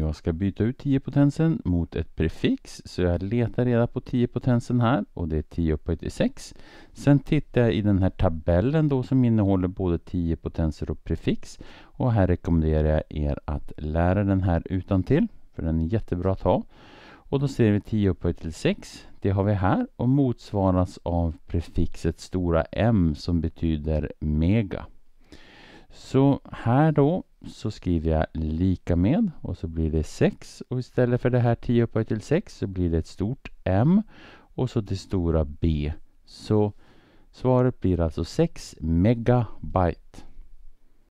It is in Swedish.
Jag ska byta ut 10-potensen mot ett prefix så jag letar reda på 10-potensen här och det är 10 upphöjt till 6. Sen tittar jag i den här tabellen då som innehåller både 10-potenser och prefix och här rekommenderar jag er att lära den här utan till för den är jättebra att ha. Och då ser vi 10 upphöjt till 6. Det har vi här och motsvaras av prefixet stora M som betyder mega. Så här då så skriver jag lika med och så blir det 6 och istället för det här 10 upphöjt till 6 så blir det ett stort M och så det stora B. Så svaret blir alltså 6 megabyte.